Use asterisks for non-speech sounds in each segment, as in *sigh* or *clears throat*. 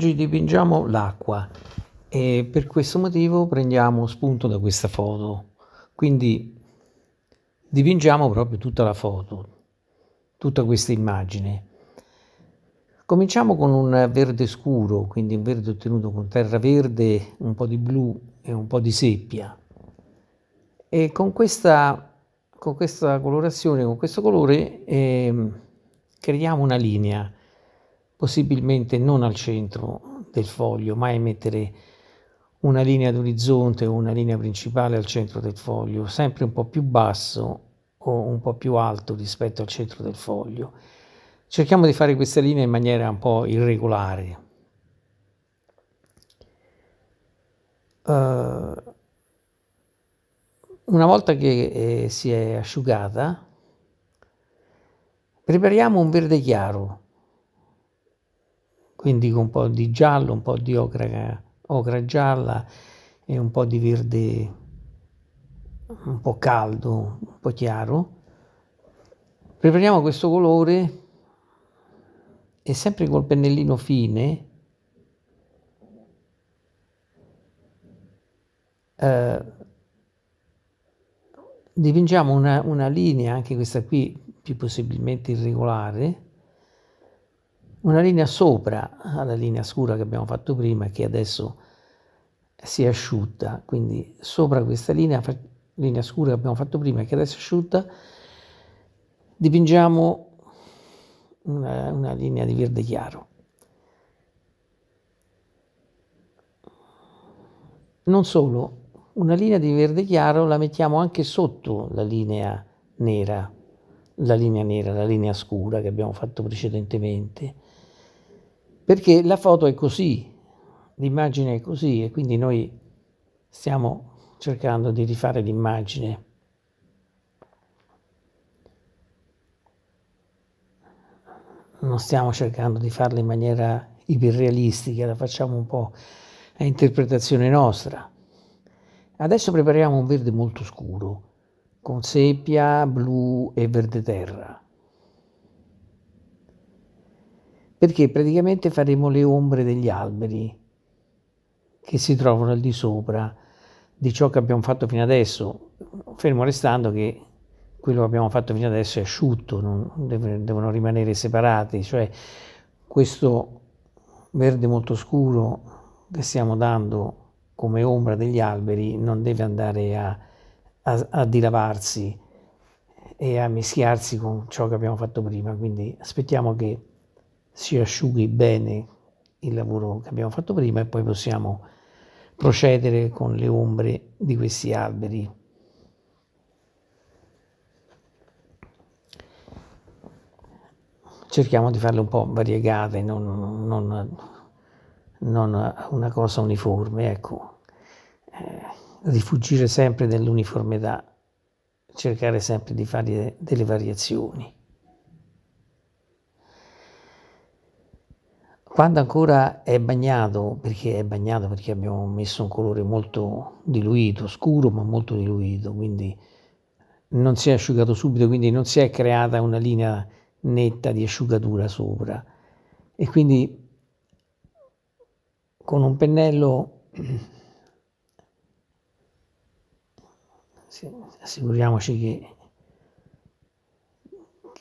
Oggi dipingiamo l'acqua e per questo motivo prendiamo spunto da questa foto, quindi dipingiamo proprio tutta la foto, tutta questa immagine. Cominciamo con un verde scuro, quindi un verde ottenuto con terra verde, un po' di blu e un po' di seppia. E con questa, con questa colorazione, con questo colore, eh, creiamo una linea possibilmente non al centro del foglio, mai mettere una linea d'orizzonte o una linea principale al centro del foglio, sempre un po' più basso o un po' più alto rispetto al centro del foglio. Cerchiamo di fare questa linea in maniera un po' irregolare. Uh, una volta che eh, si è asciugata, prepariamo un verde chiaro quindi con un po' di giallo, un po' di ocra, ocra gialla e un po' di verde un po' caldo, un po' chiaro. Prepariamo questo colore e sempre col pennellino fine eh, dipingiamo una, una linea, anche questa qui più possibilmente irregolare, una linea sopra alla linea scura che abbiamo fatto prima che adesso si è asciutta, quindi sopra questa linea, linea scura che abbiamo fatto prima che adesso è asciutta, dipingiamo una, una linea di verde chiaro. Non solo, una linea di verde chiaro la mettiamo anche sotto la linea nera, la linea nera, la linea scura che abbiamo fatto precedentemente perché la foto è così, l'immagine è così e quindi noi stiamo cercando di rifare l'immagine. Non stiamo cercando di farla in maniera iperrealistica, la facciamo un po' a interpretazione nostra. Adesso prepariamo un verde molto scuro, con seppia, blu e verde terra. perché praticamente faremo le ombre degli alberi che si trovano al di sopra di ciò che abbiamo fatto fino adesso, fermo restando che quello che abbiamo fatto fino adesso è asciutto, non, devono rimanere separati, cioè questo verde molto scuro che stiamo dando come ombra degli alberi non deve andare a, a, a dilavarsi e a mischiarsi con ciò che abbiamo fatto prima, quindi aspettiamo che si asciughi bene il lavoro che abbiamo fatto prima e poi possiamo procedere con le ombre di questi alberi. Cerchiamo di farle un po' variegate, non, non, non una cosa uniforme, ecco. Eh, rifugire sempre nell'uniformità, cercare sempre di fare delle variazioni. Quando ancora è bagnato, perché è bagnato perché abbiamo messo un colore molto diluito, scuro ma molto diluito, quindi non si è asciugato subito, quindi non si è creata una linea netta di asciugatura sopra. E quindi con un pennello assicuriamoci che,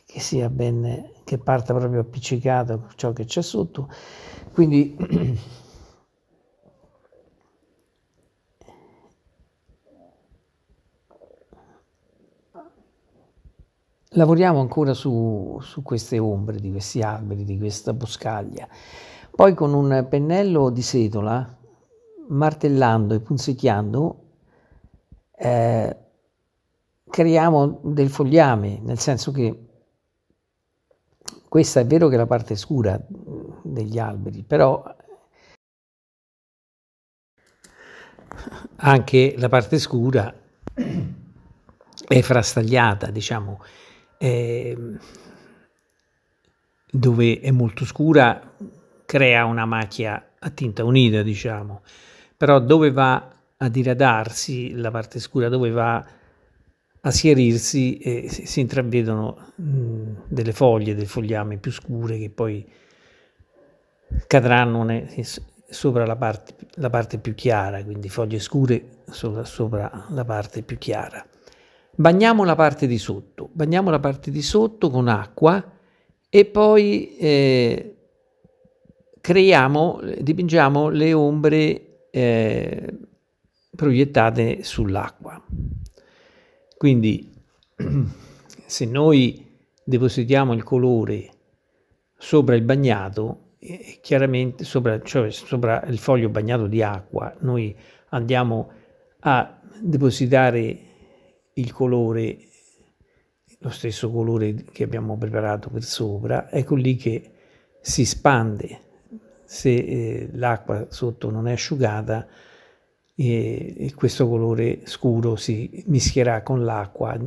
che sia ben che parta proprio appiccicato ciò che c'è sotto. Quindi *clears throat* lavoriamo ancora su, su, queste ombre di questi alberi, di questa boscaglia. Poi con un pennello di setola, martellando e punzecchiando, eh, creiamo del fogliame, nel senso che questa è vero che è la parte scura mm, degli alberi, però anche la parte scura *clears throat* è frastagliata, diciamo, è ehm, dove è molto scura crea una macchia a tinta unita, diciamo, però dove va a diradarsi la parte scura, dove va a a sierirsi e si intravedono delle foglie, dei fogliame più scure che poi cadranno sopra la parte, la parte più chiara, quindi foglie scure sopra, sopra, la parte più chiara. Bagniamo la parte di sotto, bagniamo la parte di sotto con acqua e poi eh, creiamo, dipingiamo le ombre eh, proiettate sull'acqua. Quindi *clears throat* se noi depositiamo il colore sopra il bagnato, eh, chiaramente sopra, cioè sopra il foglio bagnato di acqua, noi andiamo a depositare il colore, lo stesso colore che abbiamo preparato per sopra, ecco lì che si spande. Se eh, l'acqua sotto non è asciugata, e, e questo colore scuro si mischierà con l'acqua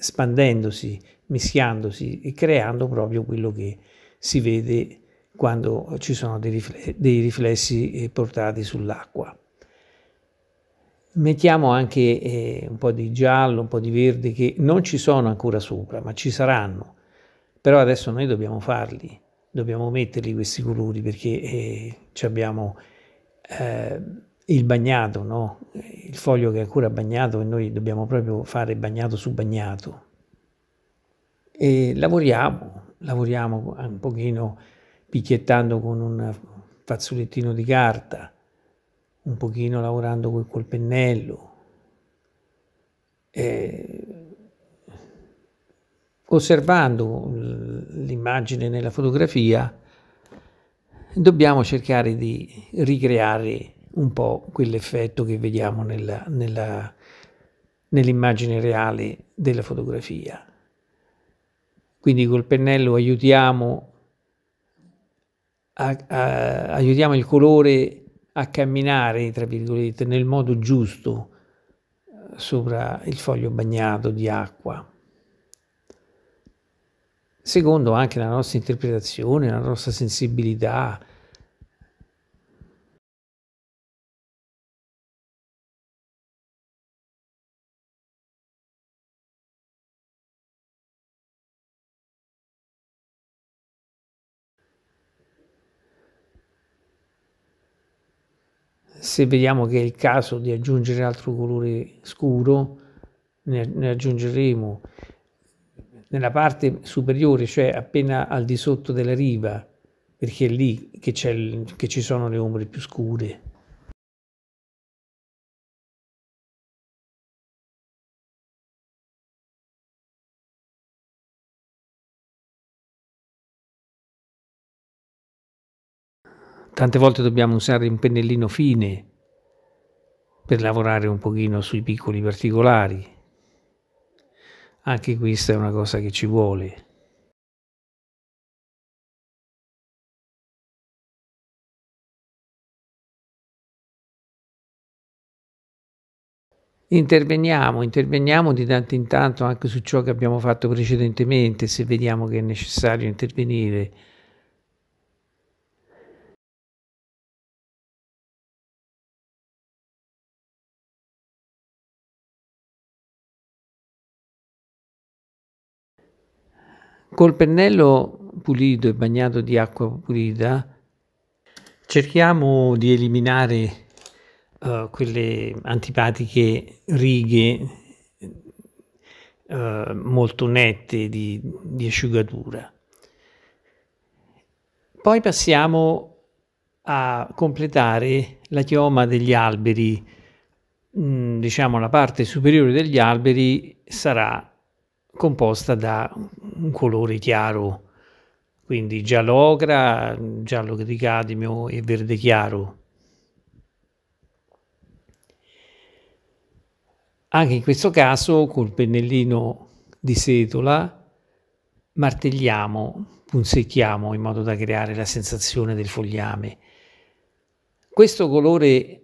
spandendosi, mischiandosi e creando proprio quello che si vede quando ci sono dei, riflessi, dei riflessi eh, portati sull'acqua. Mettiamo anche eh, un po' di giallo, un po' di verde che non ci sono ancora sopra, ma ci saranno. Però adesso noi dobbiamo farli, dobbiamo metterli questi colori perché eh, abbiamo eh, il bagnato, no? il foglio che è ancora bagnato e noi dobbiamo proprio fare bagnato su bagnato. E lavoriamo, lavoriamo un pochino picchiettando con un fazzolettino di carta, un pochino lavorando col, col pennello. E osservando l'immagine nella fotografia dobbiamo cercare di ricreare un po' quell'effetto che vediamo nella, nella, nell'immagine reale della fotografia. Quindi col pennello aiutiamo, a, a, aiutiamo il colore a camminare, tra virgolette, nel modo giusto eh, sopra il foglio bagnato di acqua. Secondo anche la nostra interpretazione, la nostra sensibilità, se vediamo che è il caso di aggiungere altro colore scuro ne, ne aggiungeremo nella parte superiore cioè appena al di sotto della riva perché è lì che, che ci sono le ombre più scure Tante volte dobbiamo usare un pennellino fine per lavorare un pochino sui piccoli particolari. Anche questa è una cosa che ci vuole. interveniamo, interveniamo di tanto in tanto anche su ciò che abbiamo fatto precedentemente, se vediamo che è necessario intervenire. Col pennello pulito e bagnato di acqua pulita cerchiamo di eliminare uh, quelle antipatiche righe uh, molto nette di, di asciugatura. Poi passiamo a completare la chioma degli alberi, mh, mm, diciamo la parte superiore degli alberi sarà composta da un colore chiaro, quindi giallo ocra, giallo di cadmio e verde chiaro. Anche in questo caso col pennellino di setola martelliamo, punzecchiamo in modo da creare la sensazione del fogliame. Questo colore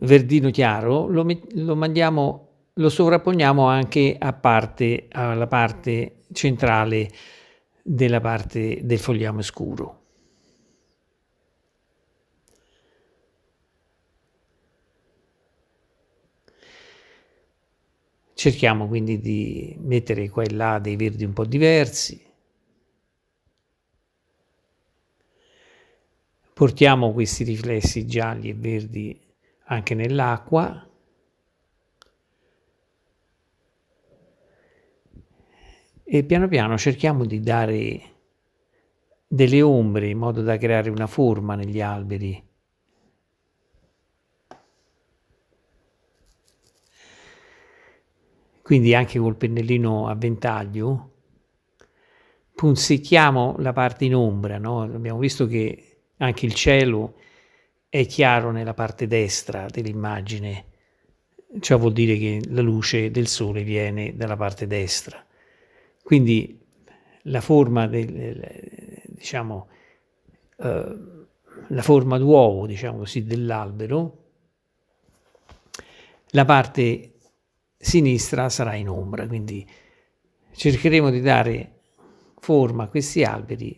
verdino chiaro lo, lo mandiamo lo sovrapponiamo anche parte, alla parte centrale della parte del fogliame scuro. Cerchiamo quindi di mettere qua e là dei verdi un po' diversi. Portiamo questi riflessi gialli e verdi anche nell'acqua. e piano piano cerchiamo di dare delle ombre in modo da creare una forma negli alberi. Quindi anche col pennellino a ventaglio punzecchiamo la parte in ombra, no? abbiamo visto che anche il cielo è chiaro nella parte destra dell'immagine, ciò vuol dire che la luce del sole viene dalla parte destra. Quindi la forma, del, diciamo, eh, la forma d'uovo, diciamo dell'albero, la parte sinistra sarà in ombra, quindi cercheremo di dare forma a questi alberi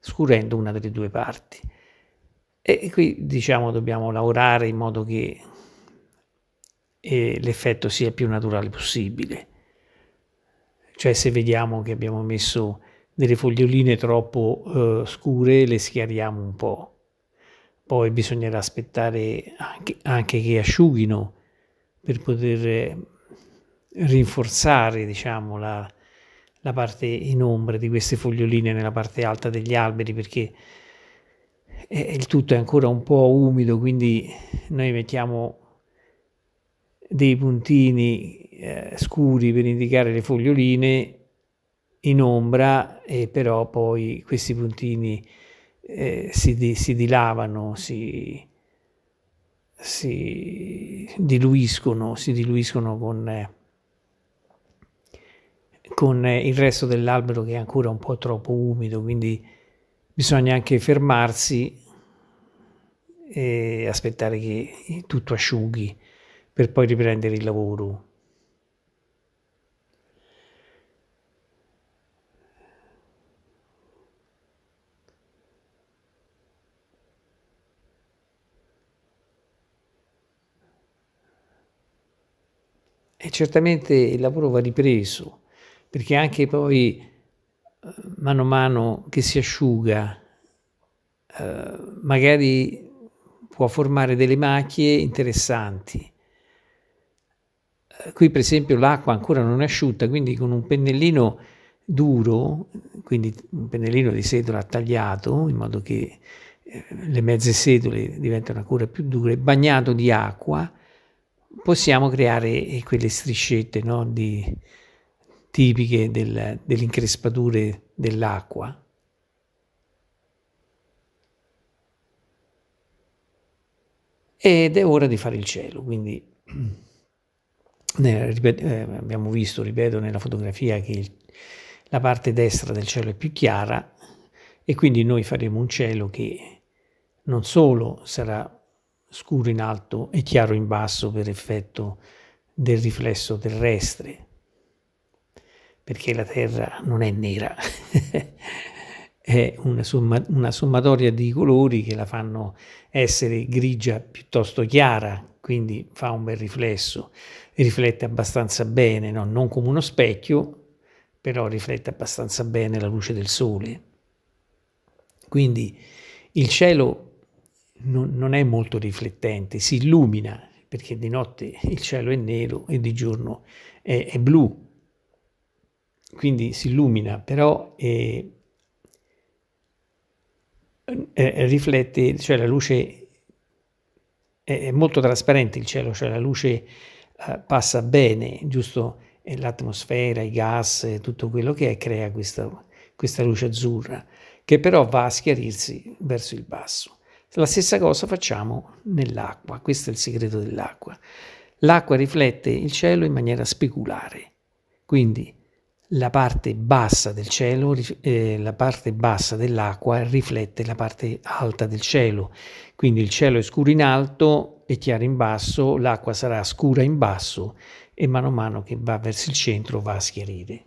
scurendo una delle due parti. E qui diciamo dobbiamo lavorare in modo che eh, l'effetto sia il più naturale possibile cioè se vediamo che abbiamo messo delle foglioline troppo eh, scure le schiariamo un po'. Poi bisognerà aspettare anche, anche che asciughino per poter eh, rinforzare diciamo, la, la parte in ombra di queste foglioline nella parte alta degli alberi perché eh, il tutto è ancora un po' umido quindi noi mettiamo dei puntini eh, scuri per indicare le foglioline in ombra e però poi questi puntini eh, si, di, si, dilavano, si, si, diluiscono, si diluiscono con, con il resto dell'albero che è ancora un po' troppo umido, quindi bisogna anche fermarsi e aspettare che tutto asciughi per poi riprendere il lavoro. E certamente il lavoro va ripreso, perché anche poi eh, mano a mano che si asciuga, eh, magari può formare delle macchie interessanti qui per esempio l'acqua ancora non è asciutta, quindi con un pennellino duro, quindi un pennellino di sedola tagliato in modo che eh, le mezze sedole diventano ancora più dure, bagnato di acqua, possiamo creare eh, quelle striscette no, di, tipiche del, delle increspature dell'acqua. Ed è ora di fare il cielo, quindi... *clears throat* ne, ripeto, eh, abbiamo visto, ripeto, nella fotografia che il, la parte destra del cielo è più chiara e quindi noi faremo un cielo che non solo sarà scuro in alto e chiaro in basso per effetto del riflesso terrestre, perché la Terra non è nera, *laughs* è una, somma, una sommatoria di colori che la fanno essere grigia piuttosto chiara, quindi fa un bel riflesso, riflette abbastanza bene, no? non come uno specchio, però riflette abbastanza bene la luce del sole. Quindi il cielo non, non è molto riflettente, si illumina, perché di notte il cielo è nero e di giorno è, è blu, quindi si illumina, però eh, eh, riflette, cioè la luce è molto trasparente il cielo, cioè la luce eh, passa bene, giusto? l'atmosfera, i gas, tutto quello che è, crea questa, questa luce azzurra, che però va a schiarirsi verso il basso. La stessa cosa facciamo nell'acqua, questo è il segreto dell'acqua. L'acqua riflette il cielo in maniera speculare, quindi la parte bassa del cielo, eh, la parte bassa dell'acqua riflette la parte alta del cielo, quindi il cielo è scuro in alto e chiaro in basso, l'acqua sarà scura in basso e mano a mano che va verso il centro va a schiarire.